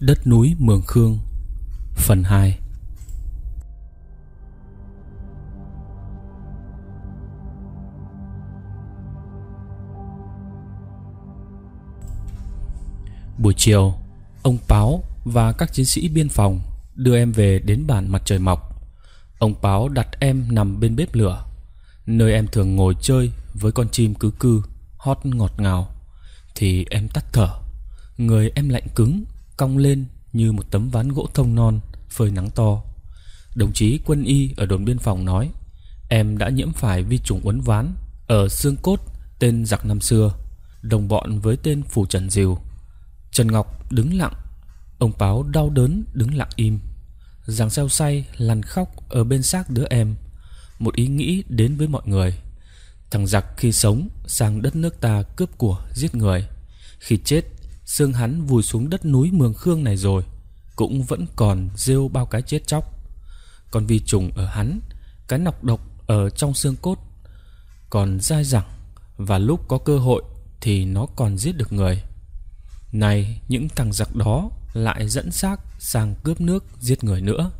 Đất núi Mường Khương Phần 2 Buổi chiều, ông báo và các chiến sĩ biên phòng đưa em về đến bản mặt trời mọc. Ông báo đặt em nằm bên bếp lửa, nơi em thường ngồi chơi với con chim cứ cư, hót ngọt ngào. Thì em tắt thở, người em lạnh cứng cong lên như một tấm ván gỗ thông non phơi nắng to đồng chí quân y ở đồn biên phòng nói em đã nhiễm phải vi trùng uốn ván ở xương cốt tên giặc năm xưa đồng bọn với tên phù trần diều trần ngọc đứng lặng ông báo đau đớn đứng lặng im giàng xeo say lăn khóc ở bên xác đứa em một ý nghĩ đến với mọi người thằng giặc khi sống sang đất nước ta cướp của giết người khi chết xương hắn vùi xuống đất núi Mường Khương này rồi cũng vẫn còn rêu bao cái chết chóc. Còn vi trùng ở hắn, cái nọc độc ở trong xương cốt còn dai dẳng và lúc có cơ hội thì nó còn giết được người. Này, những thằng giặc đó lại dẫn xác sang cướp nước giết người nữa.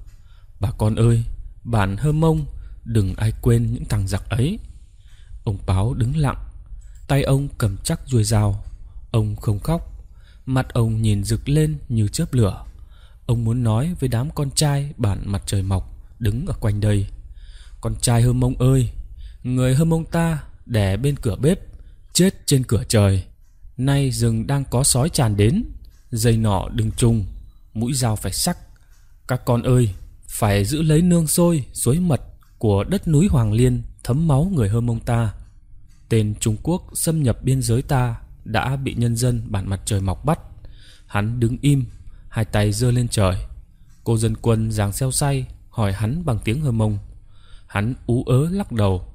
Bà con ơi, bạn hơ mông, đừng ai quên những thằng giặc ấy. Ông Báo đứng lặng, tay ông cầm chắc ruồi dao. Ông không khóc, Mặt ông nhìn rực lên như chớp lửa Ông muốn nói với đám con trai bản mặt trời mọc Đứng ở quanh đây Con trai hơm mông ơi Người hơm mông ta đẻ bên cửa bếp Chết trên cửa trời Nay rừng đang có sói tràn đến Dây nọ đừng trùng Mũi dao phải sắc Các con ơi Phải giữ lấy nương sôi suối mật Của đất núi Hoàng Liên Thấm máu người hơm mông ta Tên Trung Quốc xâm nhập biên giới ta đã bị nhân dân bản mặt trời mọc bắt. Hắn đứng im, hai tay giơ lên trời. Cô dân quân giáng xeo say, hỏi hắn bằng tiếng hơ mông. Hắn ú ớ lắc đầu.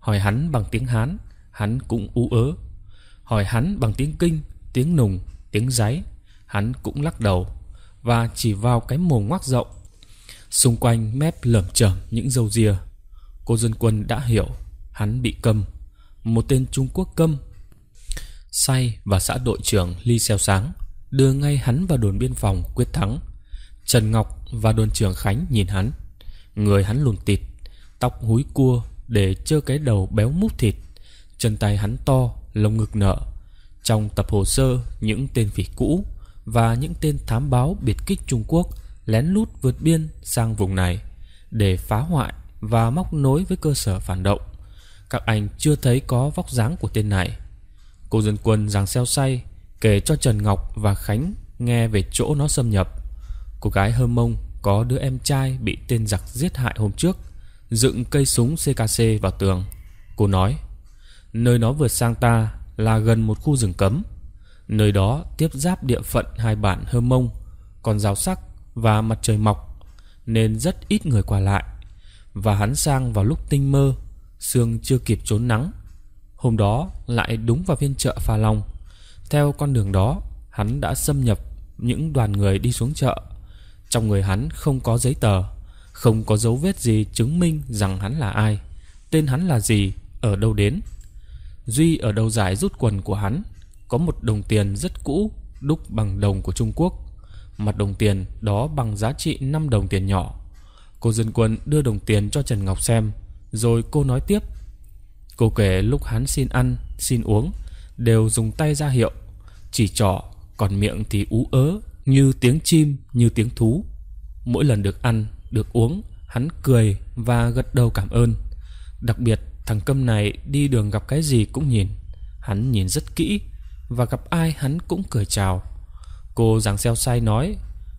Hỏi hắn bằng tiếng Hán, hắn cũng ú ớ. Hỏi hắn bằng tiếng Kinh, tiếng Nùng, tiếng Giấy, hắn cũng lắc đầu và chỉ vào cái mồm ngoác rộng. Xung quanh mép lởm chởm những râu ria. Cô dân quân đã hiểu, hắn bị cầm. Một tên Trung Quốc cầm Say và xã đội trưởng Ly Xeo Sáng đưa ngay hắn vào đồn biên phòng quyết thắng. Trần Ngọc và đồn trưởng Khánh nhìn hắn. Người hắn lùn tịt, tóc húi cua để trơ cái đầu béo mút thịt. Chân tay hắn to, lông ngực nở. Trong tập hồ sơ những tên phỉ cũ và những tên thám báo biệt kích Trung Quốc lén lút vượt biên sang vùng này để phá hoại và móc nối với cơ sở phản động. Các anh chưa thấy có vóc dáng của tên này. Cô dân quân giằng xeo say Kể cho Trần Ngọc và Khánh Nghe về chỗ nó xâm nhập Cô gái hơ mông có đứa em trai Bị tên giặc giết hại hôm trước Dựng cây súng CKC vào tường Cô nói Nơi nó vượt sang ta là gần một khu rừng cấm Nơi đó tiếp giáp địa phận hai bản Hơ Mông Còn rào sắc và mặt trời mọc Nên rất ít người qua lại Và hắn sang vào lúc tinh mơ Sương chưa kịp trốn nắng Hôm đó lại đúng vào phiên chợ pha Long. Theo con đường đó, hắn đã xâm nhập những đoàn người đi xuống chợ. Trong người hắn không có giấy tờ, không có dấu vết gì chứng minh rằng hắn là ai, tên hắn là gì, ở đâu đến. Duy ở đầu giải rút quần của hắn có một đồng tiền rất cũ đúc bằng đồng của Trung Quốc. Mặt đồng tiền đó bằng giá trị 5 đồng tiền nhỏ. Cô dân quân đưa đồng tiền cho Trần Ngọc xem, rồi cô nói tiếp Cô kể lúc hắn xin ăn, xin uống Đều dùng tay ra hiệu Chỉ trỏ, còn miệng thì ú ớ Như tiếng chim, như tiếng thú Mỗi lần được ăn, được uống Hắn cười và gật đầu cảm ơn Đặc biệt thằng câm này đi đường gặp cái gì cũng nhìn Hắn nhìn rất kỹ Và gặp ai hắn cũng cười chào Cô giảng xeo sai nói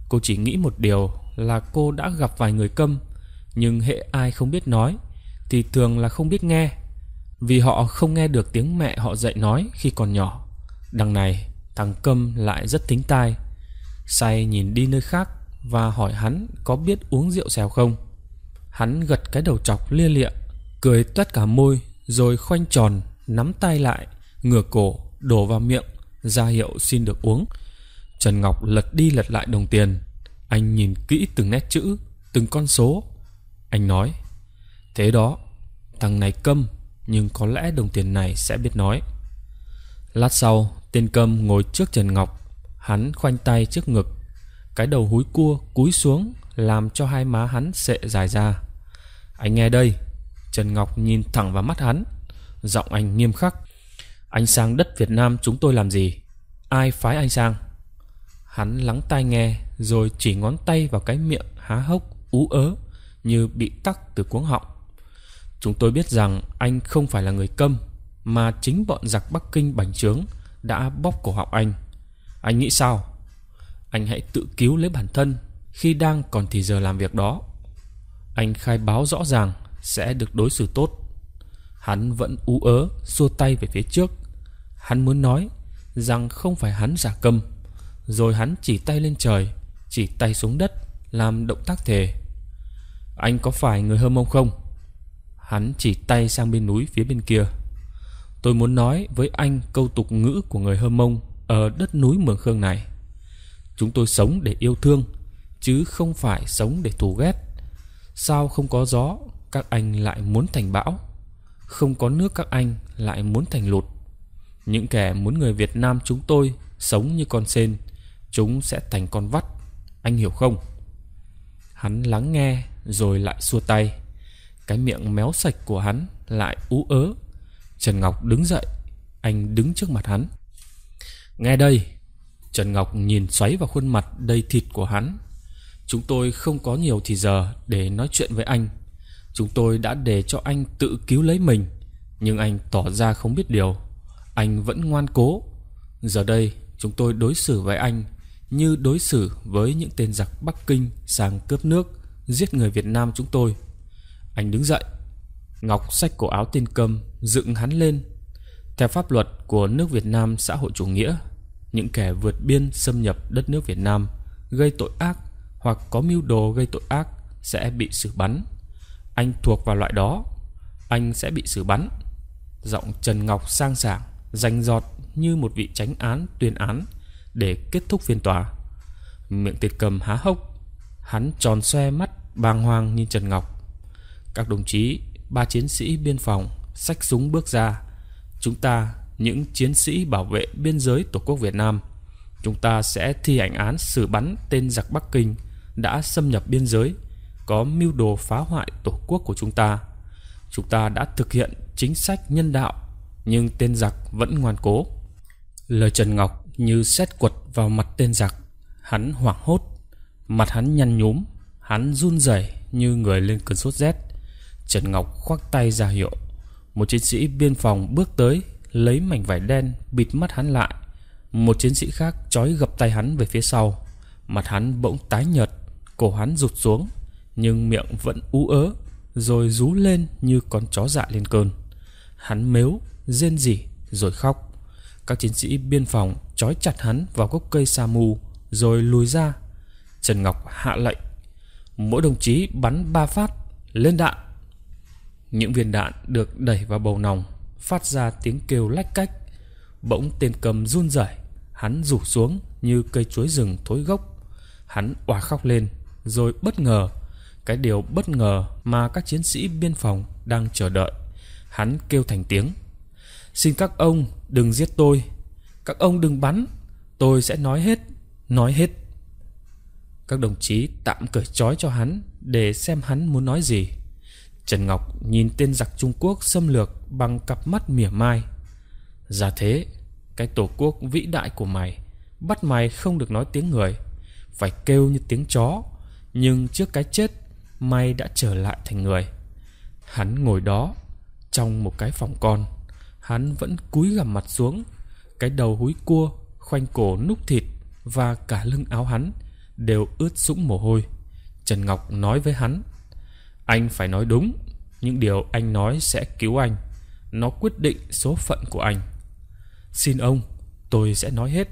Cô chỉ nghĩ một điều là cô đã gặp vài người câm Nhưng hệ ai không biết nói Thì thường là không biết nghe vì họ không nghe được tiếng mẹ họ dạy nói khi còn nhỏ. Đằng này, thằng Câm lại rất tính tai. Say nhìn đi nơi khác và hỏi hắn có biết uống rượu xèo không. Hắn gật cái đầu chọc lia lịa, cười toét cả môi, rồi khoanh tròn, nắm tay lại, ngửa cổ, đổ vào miệng, ra hiệu xin được uống. Trần Ngọc lật đi lật lại đồng tiền. Anh nhìn kỹ từng nét chữ, từng con số. Anh nói, thế đó, thằng này câm nhưng có lẽ đồng tiền này sẽ biết nói. Lát sau, tên câm ngồi trước Trần Ngọc, hắn khoanh tay trước ngực, cái đầu húi cua cúi xuống làm cho hai má hắn sệ dài ra. Anh nghe đây, Trần Ngọc nhìn thẳng vào mắt hắn, giọng anh nghiêm khắc. Anh sang đất Việt Nam chúng tôi làm gì? Ai phái anh sang? Hắn lắng tai nghe rồi chỉ ngón tay vào cái miệng há hốc ú ớ như bị tắc từ cuống họng. Chúng tôi biết rằng anh không phải là người câm Mà chính bọn giặc Bắc Kinh bành trướng Đã bóp cổ họng anh Anh nghĩ sao Anh hãy tự cứu lấy bản thân Khi đang còn thì giờ làm việc đó Anh khai báo rõ ràng Sẽ được đối xử tốt Hắn vẫn ú ớ Xua tay về phía trước Hắn muốn nói Rằng không phải hắn giả câm Rồi hắn chỉ tay lên trời Chỉ tay xuống đất Làm động tác thề Anh có phải người hâm mông không Hắn chỉ tay sang bên núi phía bên kia. Tôi muốn nói với anh câu tục ngữ của người Hơ Mông ở đất núi Mường Khương này. Chúng tôi sống để yêu thương, chứ không phải sống để thù ghét. Sao không có gió, các anh lại muốn thành bão? Không có nước các anh lại muốn thành lụt. Những kẻ muốn người Việt Nam chúng tôi sống như con sên, chúng sẽ thành con vắt. Anh hiểu không? Hắn lắng nghe rồi lại xua tay. Cái miệng méo sạch của hắn lại ú ớ. Trần Ngọc đứng dậy, anh đứng trước mặt hắn. Nghe đây, Trần Ngọc nhìn xoáy vào khuôn mặt đầy thịt của hắn. Chúng tôi không có nhiều thì giờ để nói chuyện với anh. Chúng tôi đã để cho anh tự cứu lấy mình, nhưng anh tỏ ra không biết điều. Anh vẫn ngoan cố. Giờ đây, chúng tôi đối xử với anh như đối xử với những tên giặc Bắc Kinh sang cướp nước, giết người Việt Nam chúng tôi. Anh đứng dậy Ngọc xách cổ áo tên cơm Dựng hắn lên Theo pháp luật của nước Việt Nam xã hội chủ nghĩa Những kẻ vượt biên xâm nhập đất nước Việt Nam Gây tội ác Hoặc có mưu đồ gây tội ác Sẽ bị xử bắn Anh thuộc vào loại đó Anh sẽ bị xử bắn Giọng Trần Ngọc sang sảng Rành giọt như một vị tránh án tuyên án Để kết thúc phiên tòa Miệng tiệt cầm há hốc Hắn tròn xoe mắt bàng hoàng nhìn Trần Ngọc các đồng chí, ba chiến sĩ biên phòng xách súng bước ra. Chúng ta, những chiến sĩ bảo vệ biên giới Tổ quốc Việt Nam, chúng ta sẽ thi hành án xử bắn tên giặc Bắc Kinh đã xâm nhập biên giới, có mưu đồ phá hoại Tổ quốc của chúng ta. Chúng ta đã thực hiện chính sách nhân đạo, nhưng tên giặc vẫn ngoan cố. Lời Trần Ngọc như xét quật vào mặt tên giặc. Hắn hoảng hốt, mặt hắn nhăn nhúm, hắn run rẩy như người lên cơn sốt rét. Trần Ngọc khoác tay ra hiệu. Một chiến sĩ biên phòng bước tới, lấy mảnh vải đen bịt mắt hắn lại. Một chiến sĩ khác trói gập tay hắn về phía sau. Mặt hắn bỗng tái nhợt, cổ hắn rụt xuống, nhưng miệng vẫn ú ớ, rồi rú lên như con chó dại lên cơn. Hắn mếu, rên rỉ, rồi khóc. Các chiến sĩ biên phòng trói chặt hắn vào gốc cây sa mù, rồi lùi ra. Trần Ngọc hạ lệnh. Mỗi đồng chí bắn ba phát, lên đạn. Những viên đạn được đẩy vào bầu nòng Phát ra tiếng kêu lách cách Bỗng tên cầm run rẩy Hắn rủ xuống như cây chuối rừng thối gốc Hắn òa khóc lên Rồi bất ngờ Cái điều bất ngờ mà các chiến sĩ biên phòng đang chờ đợi Hắn kêu thành tiếng Xin các ông đừng giết tôi Các ông đừng bắn Tôi sẽ nói hết Nói hết Các đồng chí tạm cởi trói cho hắn Để xem hắn muốn nói gì Trần Ngọc nhìn tên giặc Trung Quốc xâm lược bằng cặp mắt mỉa mai. Giả thế, cái tổ quốc vĩ đại của mày, bắt mày không được nói tiếng người, phải kêu như tiếng chó, nhưng trước cái chết, mày đã trở lại thành người. Hắn ngồi đó, trong một cái phòng con, hắn vẫn cúi gằm mặt xuống, cái đầu húi cua, khoanh cổ núc thịt và cả lưng áo hắn đều ướt sũng mồ hôi. Trần Ngọc nói với hắn, anh phải nói đúng, những điều anh nói sẽ cứu anh. Nó quyết định số phận của anh. Xin ông, tôi sẽ nói hết.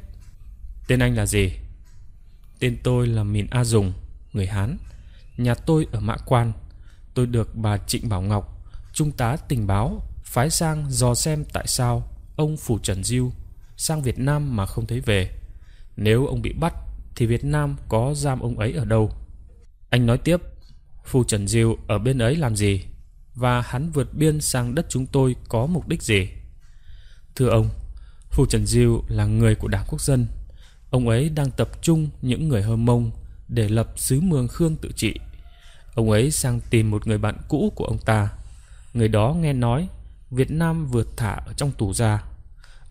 Tên anh là gì? Tên tôi là Mìn A Dùng, người Hán. Nhà tôi ở Mã Quan. Tôi được bà Trịnh Bảo Ngọc, trung tá tình báo, phái sang dò xem tại sao ông Phủ Trần Diêu sang Việt Nam mà không thấy về. Nếu ông bị bắt thì Việt Nam có giam ông ấy ở đâu? Anh nói tiếp Phu Trần Diêu ở bên ấy làm gì Và hắn vượt biên sang đất chúng tôi có mục đích gì Thưa ông Phu Trần Diêu là người của Đảng Quốc dân Ông ấy đang tập trung những người hơ mông Để lập xứ mường Khương tự trị Ông ấy sang tìm một người bạn cũ của ông ta Người đó nghe nói Việt Nam vừa thả ở trong tù ra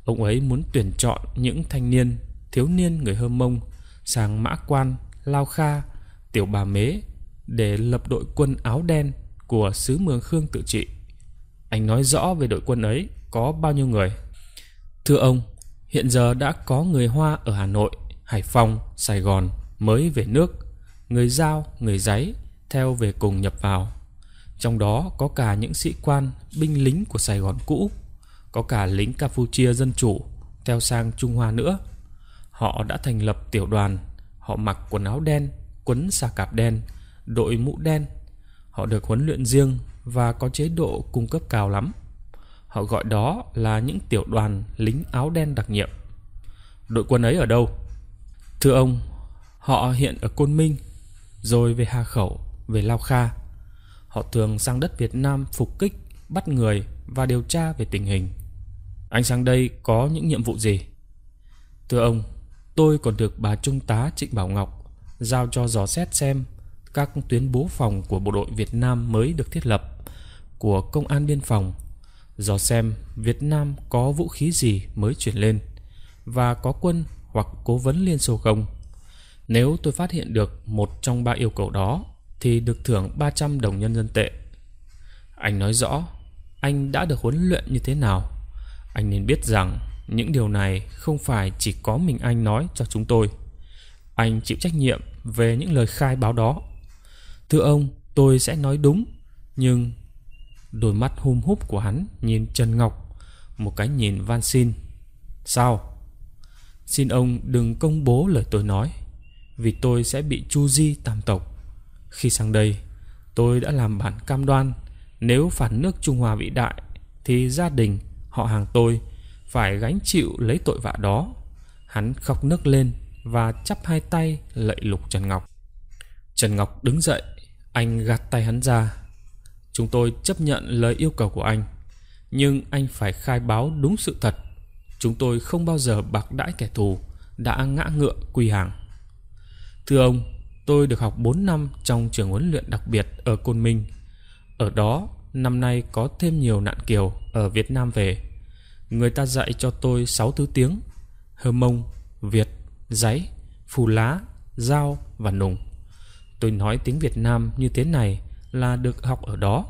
Ông ấy muốn tuyển chọn những thanh niên Thiếu niên người hơ mông Sang mã quan, lao kha, tiểu bà mế để lập đội quân áo đen của sứ Mường Khương tự trị. Anh nói rõ về đội quân ấy có bao nhiêu người. Thưa ông, hiện giờ đã có người Hoa ở Hà Nội, Hải Phòng, Sài Gòn mới về nước, người Giao, người Giấy theo về cùng nhập vào. Trong đó có cả những sĩ quan, binh lính của Sài Gòn cũ, có cả lính Campuchia Dân Chủ theo sang Trung Hoa nữa. Họ đã thành lập tiểu đoàn, họ mặc quần áo đen, quấn xà cạp đen, đội mũ đen. Họ được huấn luyện riêng và có chế độ cung cấp cao lắm. Họ gọi đó là những tiểu đoàn lính áo đen đặc nhiệm. Đội quân ấy ở đâu? Thưa ông, họ hiện ở Côn Minh, rồi về Hà Khẩu, về Lao Kha. Họ thường sang đất Việt Nam phục kích, bắt người và điều tra về tình hình. Anh sang đây có những nhiệm vụ gì? Thưa ông, tôi còn được bà Trung tá Trịnh Bảo Ngọc giao cho dò xét xem các tuyến bố phòng của bộ đội Việt Nam mới được thiết lập, của công an biên phòng, dò xem Việt Nam có vũ khí gì mới chuyển lên và có quân hoặc cố vấn Liên Xô không. Nếu tôi phát hiện được một trong ba yêu cầu đó thì được thưởng 300 đồng nhân dân tệ. Anh nói rõ, anh đã được huấn luyện như thế nào. Anh nên biết rằng những điều này không phải chỉ có mình anh nói cho chúng tôi. Anh chịu trách nhiệm về những lời khai báo đó Thưa ông, tôi sẽ nói đúng, nhưng... Đôi mắt hum húp của hắn nhìn Trần Ngọc, một cái nhìn van xin. Sao? Xin ông đừng công bố lời tôi nói, vì tôi sẽ bị chu di tam tộc. Khi sang đây, tôi đã làm bản cam đoan nếu phản nước Trung Hoa vĩ đại thì gia đình, họ hàng tôi phải gánh chịu lấy tội vạ đó. Hắn khóc nức lên và chắp hai tay lạy lục Trần Ngọc. Trần Ngọc đứng dậy anh gạt tay hắn ra. Chúng tôi chấp nhận lời yêu cầu của anh. Nhưng anh phải khai báo đúng sự thật. Chúng tôi không bao giờ bạc đãi kẻ thù đã ngã ngựa quỳ hàng. Thưa ông, tôi được học bốn năm trong trường huấn luyện đặc biệt ở Côn Minh. Ở đó, năm nay có thêm nhiều nạn kiều ở Việt Nam về. Người ta dạy cho tôi sáu thứ tiếng, hơ mông, việt, giấy, phù lá, dao và nùng. Tôi nói tiếng Việt Nam như thế này là được học ở đó.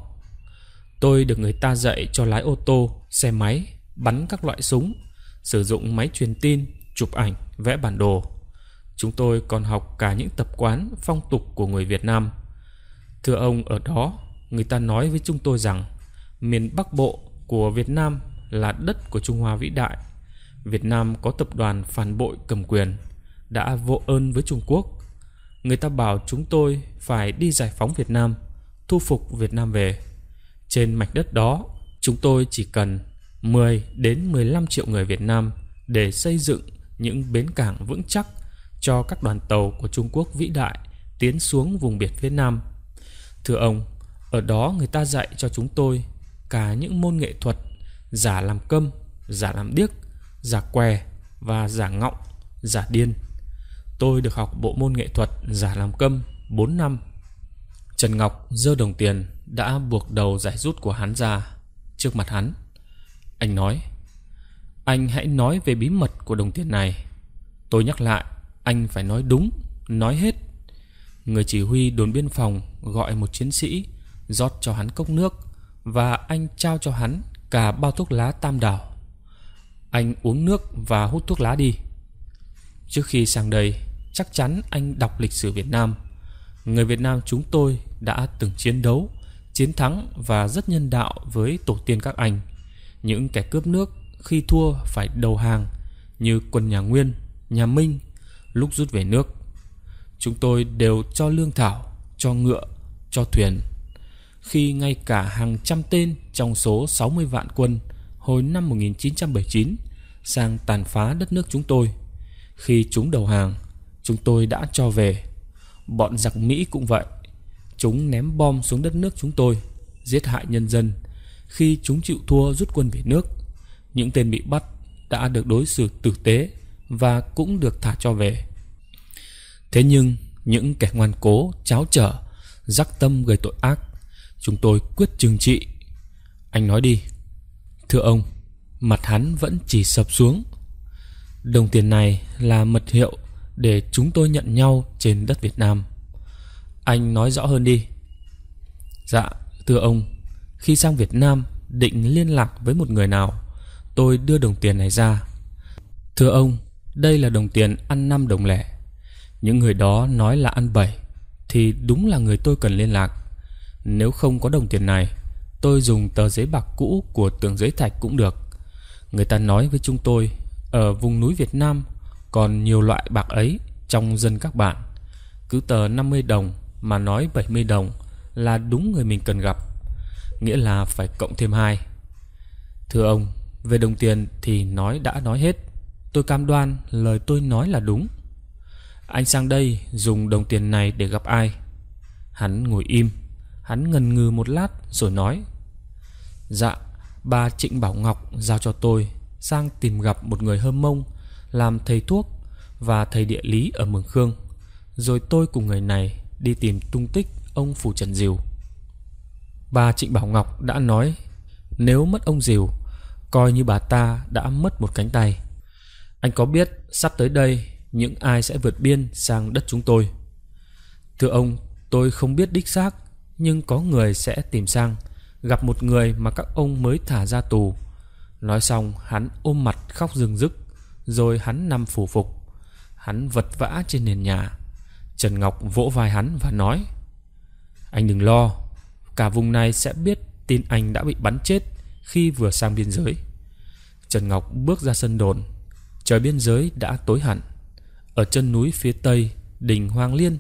Tôi được người ta dạy cho lái ô tô, xe máy, bắn các loại súng, sử dụng máy truyền tin, chụp ảnh, vẽ bản đồ. Chúng tôi còn học cả những tập quán, phong tục của người Việt Nam. Thưa ông, ở đó, người ta nói với chúng tôi rằng miền Bắc Bộ của Việt Nam là đất của Trung Hoa vĩ đại. Việt Nam có tập đoàn phản bội cầm quyền, đã vô ơn với Trung Quốc Người ta bảo chúng tôi phải đi giải phóng Việt Nam, thu phục Việt Nam về. Trên mảnh đất đó, chúng tôi chỉ cần 10 đến 15 triệu người Việt Nam để xây dựng những bến cảng vững chắc cho các đoàn tàu của Trung Quốc vĩ đại tiến xuống vùng biển phía Nam. Thưa ông, ở đó người ta dạy cho chúng tôi cả những môn nghệ thuật giả làm câm, giả làm điếc, giả què và giả ngọng, giả điên. Tôi được học bộ môn nghệ thuật giả làm câm 4 năm. Trần Ngọc dơ đồng tiền đã buộc đầu giải rút của hắn ra trước mặt hắn. Anh nói, anh hãy nói về bí mật của đồng tiền này. Tôi nhắc lại, anh phải nói đúng, nói hết. Người chỉ huy đồn biên phòng gọi một chiến sĩ rót cho hắn cốc nước và anh trao cho hắn cả bao thuốc lá tam đảo. Anh uống nước và hút thuốc lá đi. Trước khi sang đây, chắc chắn anh đọc lịch sử Việt Nam. Người Việt Nam chúng tôi đã từng chiến đấu, chiến thắng và rất nhân đạo với tổ tiên các anh. Những kẻ cướp nước khi thua phải đầu hàng như quân nhà Nguyên, nhà Minh lúc rút về nước. Chúng tôi đều cho lương thảo, cho ngựa, cho thuyền. Khi ngay cả hàng trăm tên trong số 60 vạn quân hồi năm 1979 sang tàn phá đất nước chúng tôi. Khi chúng đầu hàng, chúng tôi đã cho về. Bọn giặc Mỹ cũng vậy. Chúng ném bom xuống đất nước chúng tôi, giết hại nhân dân. Khi chúng chịu thua rút quân về nước, những tên bị bắt đã được đối xử tử tế và cũng được thả cho về. Thế nhưng, những kẻ ngoan cố, cháo trở, rắc tâm gây tội ác, chúng tôi quyết trừng trị. Anh nói đi. Thưa ông, mặt hắn vẫn chỉ sập xuống. Đồng tiền này là mật hiệu để chúng tôi nhận nhau trên đất Việt Nam. Anh nói rõ hơn đi. Dạ, thưa ông, khi sang Việt Nam định liên lạc với một người nào, tôi đưa đồng tiền này ra. Thưa ông, đây là đồng tiền ăn 5 đồng lẻ. Những người đó nói là ăn 7 thì đúng là người tôi cần liên lạc. Nếu không có đồng tiền này, tôi dùng tờ giấy bạc cũ của tường giấy thạch cũng được. Người ta nói với chúng tôi ở vùng núi Việt Nam còn nhiều loại bạc ấy trong dân các bạn Cứ tờ 50 đồng mà nói 70 đồng là đúng người mình cần gặp Nghĩa là phải cộng thêm hai Thưa ông, về đồng tiền thì nói đã nói hết Tôi cam đoan lời tôi nói là đúng Anh sang đây dùng đồng tiền này để gặp ai? Hắn ngồi im Hắn ngần ngừ một lát rồi nói Dạ, bà Trịnh Bảo Ngọc giao cho tôi sang tìm gặp một người hơm mông làm thầy thuốc và thầy địa lý ở Mường Khương. Rồi tôi cùng người này đi tìm tung tích ông Phủ Trần Diều. Bà Trịnh Bảo Ngọc đã nói nếu mất ông Diều coi như bà ta đã mất một cánh tay. Anh có biết sắp tới đây những ai sẽ vượt biên sang đất chúng tôi? Thưa ông, tôi không biết đích xác nhưng có người sẽ tìm sang gặp một người mà các ông mới thả ra tù. Nói xong hắn ôm mặt khóc rừng rức rồi hắn nằm phủ phục Hắn vật vã trên nền nhà Trần Ngọc vỗ vai hắn và nói Anh đừng lo Cả vùng này sẽ biết tin anh đã bị bắn chết Khi vừa sang biên giới Trần Ngọc bước ra sân đồn Trời biên giới đã tối hẳn Ở chân núi phía tây Đỉnh Hoàng Liên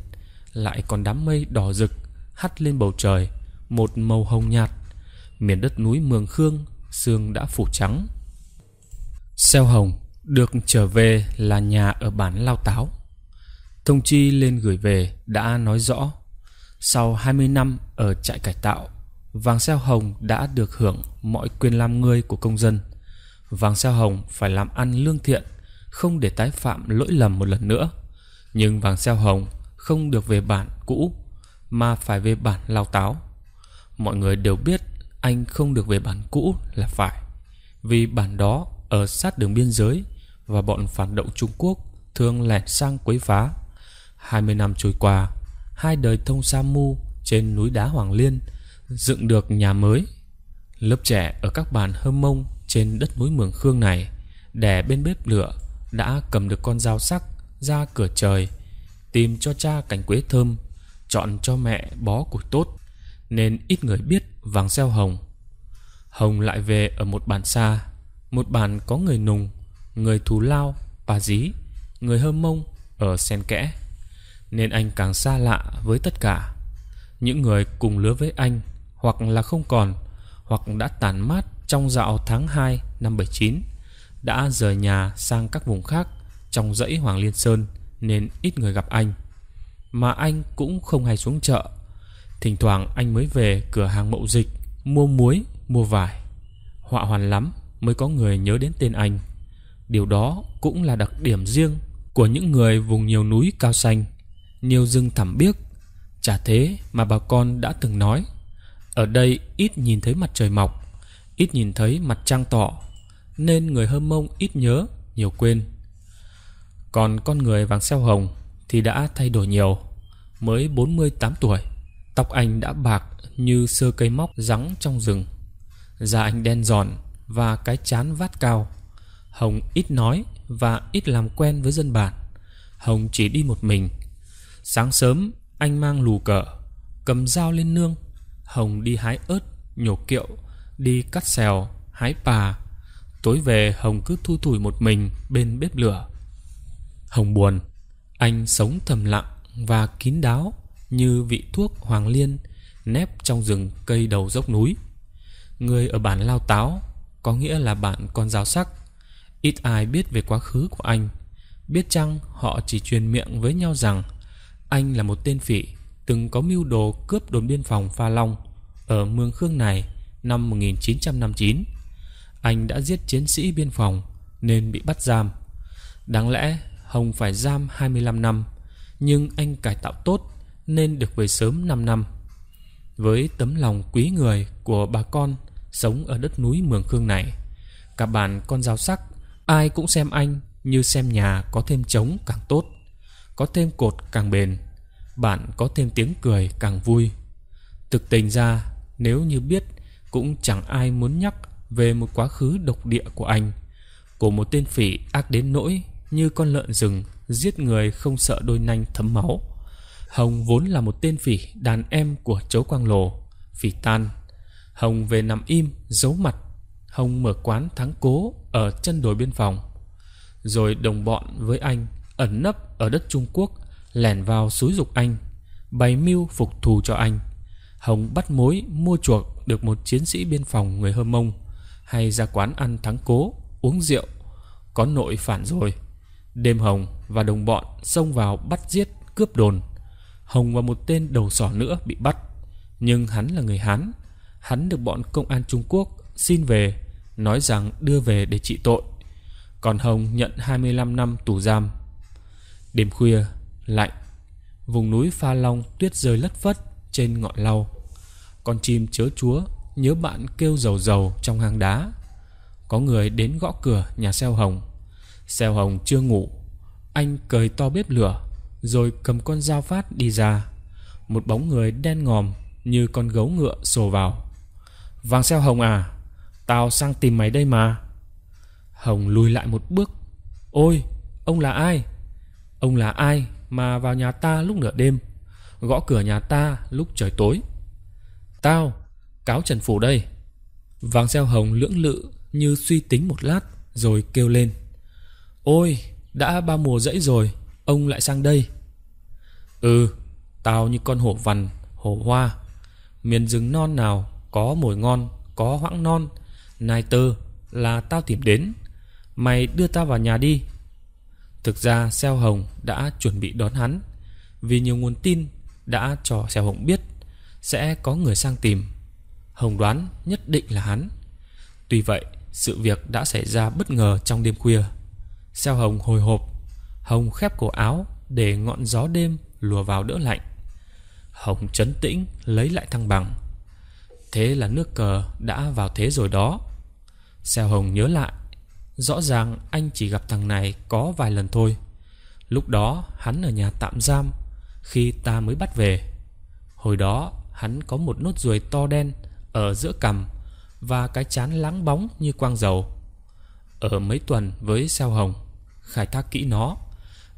Lại còn đám mây đỏ rực Hắt lên bầu trời Một màu hồng nhạt Miền đất núi Mường Khương Sương đã phủ trắng Xeo hồng được trở về là nhà ở bản Lao Táo. Thông chi lên gửi về đã nói rõ, sau 20 năm ở trại cải tạo, vàng xeo hồng đã được hưởng mọi quyền làm người của công dân. Vàng xeo hồng phải làm ăn lương thiện, không để tái phạm lỗi lầm một lần nữa. Nhưng vàng xeo hồng không được về bản cũ mà phải về bản Lao Táo. Mọi người đều biết anh không được về bản cũ là phải, vì bản đó ở sát đường biên giới và bọn phản động Trung Quốc thường lẻn sang quấy phá. 20 năm trôi qua, hai đời thông sa mu trên núi đá Hoàng Liên dựng được nhà mới. Lớp trẻ ở các bàn hơ mông trên đất núi Mường Khương này đẻ bên bếp lửa đã cầm được con dao sắc ra cửa trời tìm cho cha cành quế thơm chọn cho mẹ bó củi tốt nên ít người biết vàng xeo hồng hồng lại về ở một bản xa một bản có người nùng người thù Lao, Bà Dí, người Hơ Mông ở sen kẽ. Nên anh càng xa lạ với tất cả. Những người cùng lứa với anh hoặc là không còn hoặc đã tàn mát trong dạo tháng 2 năm 79 đã rời nhà sang các vùng khác trong dãy Hoàng Liên Sơn nên ít người gặp anh. Mà anh cũng không hay xuống chợ. Thỉnh thoảng anh mới về cửa hàng mậu dịch mua muối, mua vải. Họa hoàn lắm mới có người nhớ đến tên anh. Điều đó cũng là đặc điểm riêng của những người vùng nhiều núi cao xanh, nhiều rừng thẳm biếc. Chả thế mà bà con đã từng nói, ở đây ít nhìn thấy mặt trời mọc, ít nhìn thấy mặt trăng tỏ, nên người hâm mông ít nhớ, nhiều quên. Còn con người vàng xeo hồng thì đã thay đổi nhiều, mới 48 tuổi, tóc anh đã bạc như sơ cây móc rắn trong rừng. Da anh đen giòn và cái chán vát cao Hồng ít nói và ít làm quen với dân bản. Hồng chỉ đi một mình. Sáng sớm, anh mang lù cờ, cầm dao lên nương. Hồng đi hái ớt, nhổ kiệu, đi cắt xèo, hái pà. Tối về Hồng cứ thu thủi một mình bên bếp lửa. Hồng buồn, anh sống thầm lặng và kín đáo như vị thuốc hoàng liên nép trong rừng cây đầu dốc núi. Người ở bản Lao Táo có nghĩa là bạn con giáo sắc Ít ai biết về quá khứ của anh Biết chăng họ chỉ truyền miệng với nhau rằng Anh là một tên phỉ Từng có mưu đồ cướp đồn biên phòng Pha Long Ở Mương Khương này Năm 1959 Anh đã giết chiến sĩ biên phòng Nên bị bắt giam Đáng lẽ Hồng phải giam 25 năm Nhưng anh cải tạo tốt Nên được về sớm 5 năm Với tấm lòng quý người của bà con Sống ở đất núi Mường Khương này Cả bản con dao sắc Ai cũng xem anh như xem nhà có thêm trống càng tốt, có thêm cột càng bền, bạn có thêm tiếng cười càng vui. Thực tình ra, nếu như biết, cũng chẳng ai muốn nhắc về một quá khứ độc địa của anh, của một tên phỉ ác đến nỗi như con lợn rừng giết người không sợ đôi nanh thấm máu. Hồng vốn là một tên phỉ đàn em của chấu quang lồ, phỉ tan. Hồng về nằm im, giấu mặt. Hồng mở quán thắng cố ở chân đồi biên phòng. Rồi đồng bọn với anh ẩn nấp ở đất Trung Quốc, lẻn vào xúi dục anh, bày mưu phục thù cho anh. Hồng bắt mối mua chuộc được một chiến sĩ biên phòng người Hơ Mông hay ra quán ăn thắng cố, uống rượu. Có nội phản rồi. Đêm Hồng và đồng bọn xông vào bắt giết, cướp đồn. Hồng và một tên đầu sỏ nữa bị bắt. Nhưng hắn là người Hán. Hắn được bọn công an Trung Quốc xin về nói rằng đưa về để trị tội. Còn Hồng nhận 25 năm tù giam. Đêm khuya, lạnh, vùng núi pha long tuyết rơi lất phất trên ngọn lau. Con chim chớ chúa nhớ bạn kêu dầu dầu trong hang đá. Có người đến gõ cửa nhà xeo Hồng. Xeo Hồng chưa ngủ, anh cười to bếp lửa rồi cầm con dao phát đi ra. Một bóng người đen ngòm như con gấu ngựa sổ vào. Vàng xeo Hồng à, Tao sang tìm mày đây mà Hồng lùi lại một bước Ôi ông là ai Ông là ai mà vào nhà ta lúc nửa đêm Gõ cửa nhà ta lúc trời tối Tao Cáo Trần Phủ đây Vàng xeo hồng lưỡng lự Như suy tính một lát Rồi kêu lên Ôi đã ba mùa rẫy rồi Ông lại sang đây Ừ Tao như con hổ vằn Hổ hoa Miền rừng non nào Có mồi ngon Có hoãng non Nai tơ là tao tìm đến Mày đưa tao vào nhà đi Thực ra Xeo Hồng đã chuẩn bị đón hắn Vì nhiều nguồn tin đã cho Xeo Hồng biết Sẽ có người sang tìm Hồng đoán nhất định là hắn Tuy vậy sự việc đã xảy ra bất ngờ trong đêm khuya Xeo Hồng hồi hộp Hồng khép cổ áo để ngọn gió đêm lùa vào đỡ lạnh Hồng chấn tĩnh lấy lại thăng bằng Thế là nước cờ đã vào thế rồi đó Xeo Hồng nhớ lại Rõ ràng anh chỉ gặp thằng này có vài lần thôi Lúc đó hắn ở nhà tạm giam Khi ta mới bắt về Hồi đó hắn có một nốt ruồi to đen Ở giữa cằm Và cái chán láng bóng như quang dầu Ở mấy tuần với Xeo Hồng Khai thác kỹ nó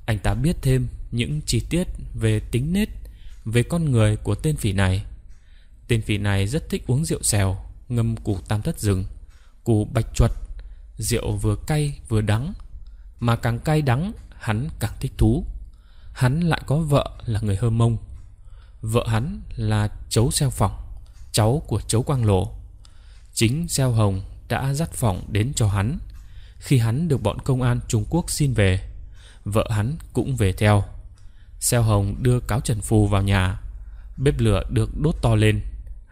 Anh ta biết thêm những chi tiết về tính nết Về con người của tên phỉ này Tên vị này rất thích uống rượu xèo Ngâm củ tam thất rừng Củ bạch chuột Rượu vừa cay vừa đắng Mà càng cay đắng hắn càng thích thú Hắn lại có vợ là người hơ mông Vợ hắn là chấu xeo phỏng Cháu của chấu quang lộ Chính xeo hồng đã dắt phỏng đến cho hắn Khi hắn được bọn công an Trung Quốc xin về Vợ hắn cũng về theo Xeo hồng đưa cáo trần phù vào nhà Bếp lửa được đốt to lên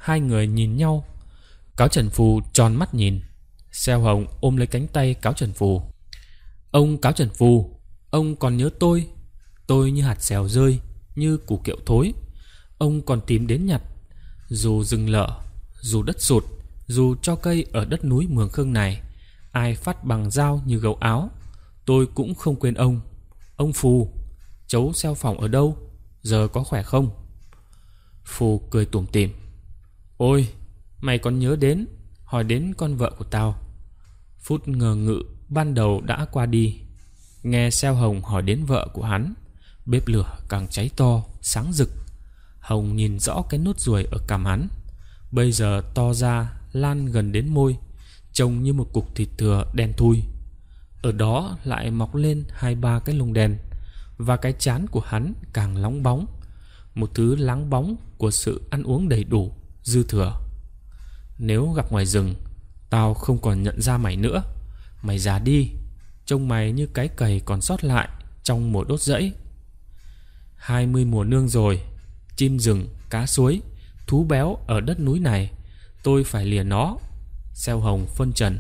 Hai người nhìn nhau Cáo Trần Phù tròn mắt nhìn Xeo Hồng ôm lấy cánh tay Cáo Trần Phù Ông Cáo Trần Phù Ông còn nhớ tôi Tôi như hạt xèo rơi Như củ kiệu thối Ông còn tìm đến nhặt Dù rừng lở Dù đất sụt Dù cho cây ở đất núi Mường Khương này Ai phát bằng dao như gấu áo Tôi cũng không quên ông Ông Phù Cháu xeo phòng ở đâu Giờ có khỏe không Phù cười tủm tỉm Ôi Mày còn nhớ đến Hỏi đến con vợ của tao Phút ngờ ngự ban đầu đã qua đi Nghe xeo Hồng hỏi đến vợ của hắn Bếp lửa càng cháy to Sáng rực Hồng nhìn rõ cái nốt ruồi ở cằm hắn Bây giờ to ra Lan gần đến môi Trông như một cục thịt thừa đen thui Ở đó lại mọc lên Hai ba cái lông đen Và cái chán của hắn càng lóng bóng Một thứ láng bóng của sự ăn uống đầy đủ dư thừa Nếu gặp ngoài rừng Tao không còn nhận ra mày nữa Mày già đi Trông mày như cái cầy còn sót lại Trong mùa đốt rẫy hai mươi mùa nương rồi Chim rừng, cá suối Thú béo ở đất núi này Tôi phải lìa nó Xeo hồng phân trần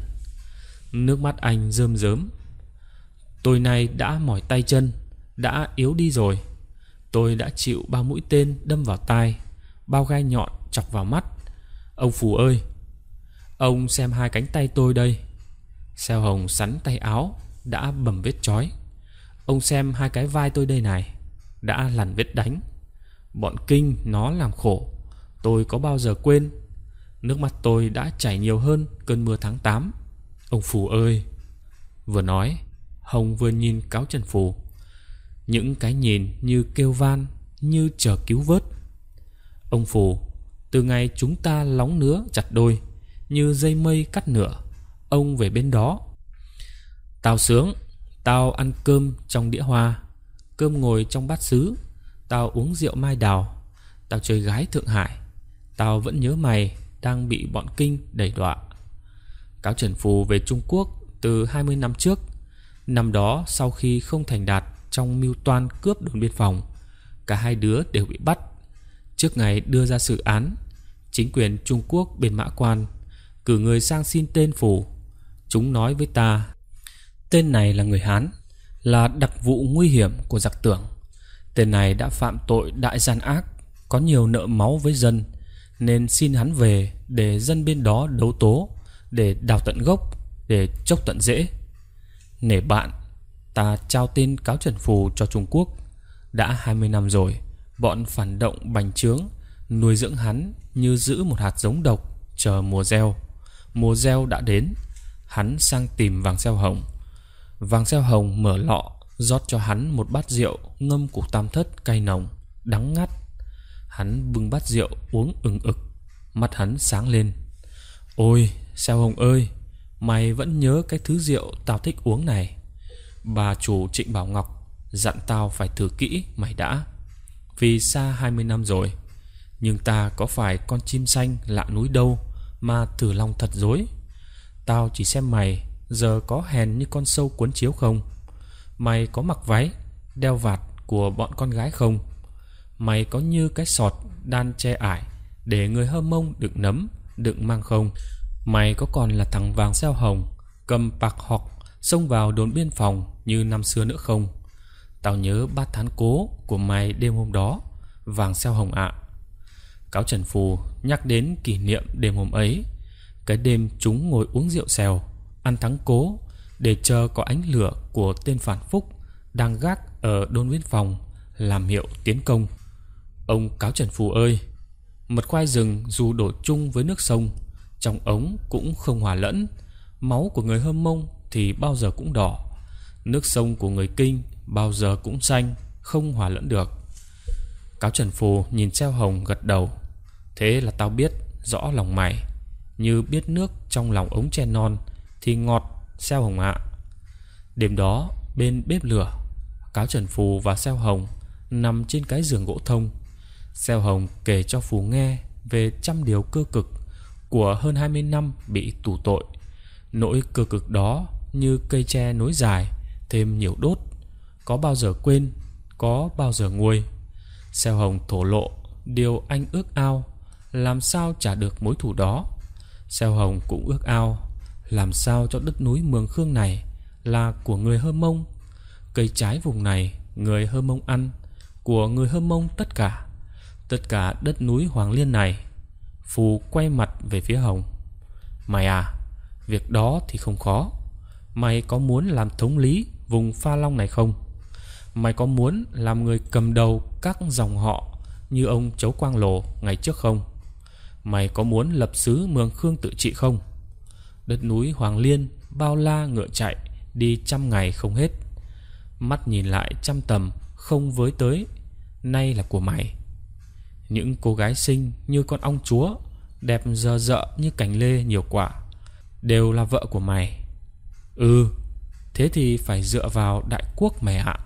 Nước mắt anh rơm rớm Tôi nay đã mỏi tay chân Đã yếu đi rồi Tôi đã chịu ba mũi tên đâm vào tai bao gai nhọn chọc vào mắt ông phù ơi ông xem hai cánh tay tôi đây xeo hồng sắn tay áo đã bầm vết chói ông xem hai cái vai tôi đây này đã lằn vết đánh bọn kinh nó làm khổ tôi có bao giờ quên nước mắt tôi đã chảy nhiều hơn cơn mưa tháng 8 ông phù ơi vừa nói hồng vừa nhìn cáo trần phù những cái nhìn như kêu van như chờ cứu vớt Ông Phù Từ ngày chúng ta lóng nứa chặt đôi Như dây mây cắt nửa Ông về bên đó Tao sướng Tao ăn cơm trong đĩa hoa Cơm ngồi trong bát xứ Tao uống rượu mai đào Tao chơi gái Thượng Hải Tao vẫn nhớ mày Đang bị bọn kinh đẩy đọa Cáo Trần Phù về Trung Quốc Từ 20 năm trước Năm đó sau khi không thành đạt Trong mưu toan cướp đồn biên phòng Cả hai đứa đều bị bắt Trước ngày đưa ra sự án, chính quyền Trung Quốc bên Mã Quan cử người sang xin tên phủ. Chúng nói với ta, tên này là người Hán, là đặc vụ nguy hiểm của giặc tưởng. Tên này đã phạm tội đại gian ác, có nhiều nợ máu với dân, nên xin hắn về để dân bên đó đấu tố, để đào tận gốc, để chốc tận dễ. Nể bạn, ta trao tên cáo trần phù cho Trung Quốc đã 20 năm rồi bọn phản động bành trướng nuôi dưỡng hắn như giữ một hạt giống độc chờ mùa gieo mùa gieo đã đến hắn sang tìm vàng xeo hồng vàng xeo hồng mở lọ rót cho hắn một bát rượu ngâm củ tam thất cay nồng đắng ngắt hắn bưng bát rượu uống ừng ực mắt hắn sáng lên ôi xeo hồng ơi mày vẫn nhớ cái thứ rượu tao thích uống này bà chủ trịnh bảo ngọc dặn tao phải thử kỹ mày đã vì xa 20 năm rồi Nhưng ta có phải con chim xanh lạ núi đâu Mà thử lòng thật dối Tao chỉ xem mày Giờ có hèn như con sâu cuốn chiếu không Mày có mặc váy Đeo vạt của bọn con gái không Mày có như cái sọt Đan che ải Để người hơ mông đựng nấm Đựng mang không Mày có còn là thằng vàng xeo hồng Cầm bạc hoặc Xông vào đồn biên phòng Như năm xưa nữa không Tao nhớ ba thán cố của mày đêm hôm đó Vàng xeo hồng ạ Cáo Trần Phù nhắc đến kỷ niệm đêm hôm ấy Cái đêm chúng ngồi uống rượu xèo Ăn thắng cố Để chờ có ánh lửa của tên phản phúc Đang gác ở đôn viên phòng Làm hiệu tiến công Ông Cáo Trần Phù ơi Mật khoai rừng dù đổ chung với nước sông Trong ống cũng không hòa lẫn Máu của người hâm mông thì bao giờ cũng đỏ Nước sông của người kinh bao giờ cũng xanh không hòa lẫn được. Cáo Trần Phù nhìn treo hồng gật đầu. Thế là tao biết, rõ lòng mày. Như biết nước trong lòng ống tre non thì ngọt, xeo hồng ạ. Đêm đó, bên bếp lửa, Cáo Trần Phù và xeo hồng nằm trên cái giường gỗ thông. Xeo hồng kể cho Phù nghe về trăm điều cơ cực của hơn hai mươi năm bị tù tội. Nỗi cơ cực đó như cây tre nối dài, thêm nhiều đốt. Có bao giờ quên có bao giờ nguôi Xeo hồng thổ lộ Điều anh ước ao Làm sao trả được mối thù đó Xeo hồng cũng ước ao Làm sao cho đất núi Mường Khương này Là của người Hơ Mông Cây trái vùng này Người Hơ Mông ăn Của người Hơ Mông tất cả Tất cả đất núi Hoàng Liên này Phù quay mặt về phía Hồng Mày à Việc đó thì không khó Mày có muốn làm thống lý vùng pha long này không? Mày có muốn làm người cầm đầu các dòng họ như ông Chấu Quang Lồ ngày trước không? Mày có muốn lập xứ Mường Khương tự trị không? Đất núi Hoàng Liên bao la ngựa chạy đi trăm ngày không hết. Mắt nhìn lại trăm tầm không với tới, nay là của mày. Những cô gái xinh như con ong chúa, đẹp dơ dợ như cành lê nhiều quả, đều là vợ của mày. Ừ, thế thì phải dựa vào đại quốc mày ạ.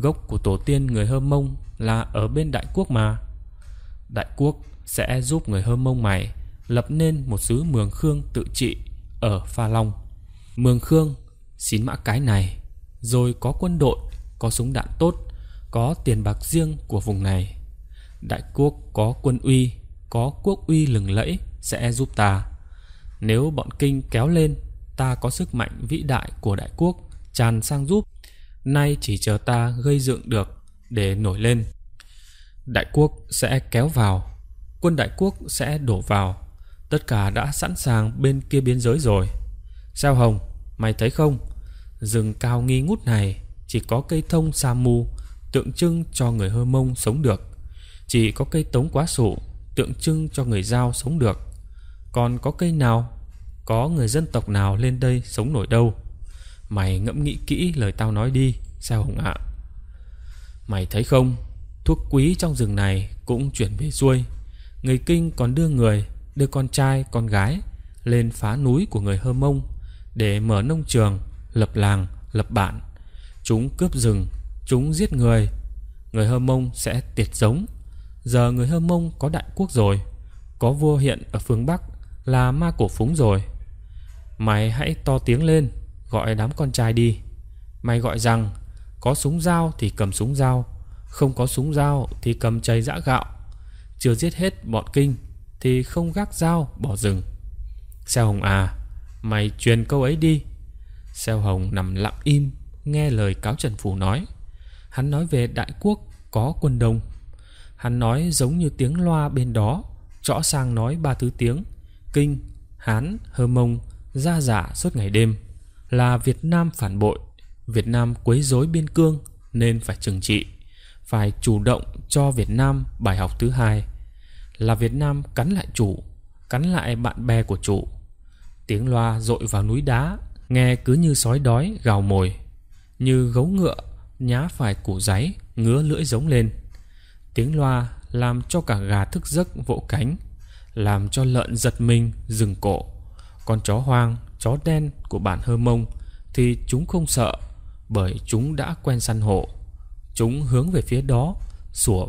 Gốc của tổ tiên người Hơ Mông là ở bên Đại Quốc mà. Đại Quốc sẽ giúp người Hơ Mông mày lập nên một xứ Mường Khương tự trị ở Pha Long. Mường Khương xin mã cái này, rồi có quân đội, có súng đạn tốt, có tiền bạc riêng của vùng này. Đại Quốc có quân uy, có quốc uy lừng lẫy sẽ giúp ta. Nếu bọn Kinh kéo lên, ta có sức mạnh vĩ đại của Đại Quốc tràn sang giúp nay chỉ chờ ta gây dựng được để nổi lên. Đại quốc sẽ kéo vào, quân đại quốc sẽ đổ vào, tất cả đã sẵn sàng bên kia biên giới rồi. Sao Hồng, mày thấy không? Rừng cao nghi ngút này chỉ có cây thông sa mu tượng trưng cho người Hơ Mông sống được. Chỉ có cây tống quá sụ tượng trưng cho người Giao sống được. Còn có cây nào, có người dân tộc nào lên đây sống nổi đâu. Mày ngẫm nghĩ kỹ lời tao nói đi Sao Hùng ạ Mày thấy không Thuốc quý trong rừng này cũng chuyển về xuôi Người Kinh còn đưa người Đưa con trai con gái Lên phá núi của người Hơ Mông Để mở nông trường Lập làng lập bản Chúng cướp rừng Chúng giết người Người Hơ Mông sẽ tiệt giống Giờ người Hơ Mông có đại quốc rồi Có vua hiện ở phương Bắc Là ma cổ phúng rồi Mày hãy to tiếng lên gọi đám con trai đi. Mày gọi rằng có súng dao thì cầm súng dao, không có súng dao thì cầm chày giã gạo. Chưa giết hết bọn kinh thì không gác dao bỏ rừng. Xeo Hồng à, mày truyền câu ấy đi. Xeo Hồng nằm lặng im nghe lời cáo Trần phủ nói. Hắn nói về đại quốc có quân đông. Hắn nói giống như tiếng loa bên đó, rõ sang nói ba thứ tiếng, kinh, hán, hơ mông, ra giả suốt ngày đêm là Việt Nam phản bội, Việt Nam quấy rối biên cương nên phải trừng trị, phải chủ động cho Việt Nam bài học thứ hai là Việt Nam cắn lại chủ, cắn lại bạn bè của chủ. Tiếng loa dội vào núi đá, nghe cứ như sói đói gào mồi, như gấu ngựa nhá phải củ giấy ngứa lưỡi giống lên. Tiếng loa làm cho cả gà thức giấc vỗ cánh, làm cho lợn giật mình dừng cổ, con chó hoang chó đen của bản hơ mông thì chúng không sợ bởi chúng đã quen săn hộ chúng hướng về phía đó sủa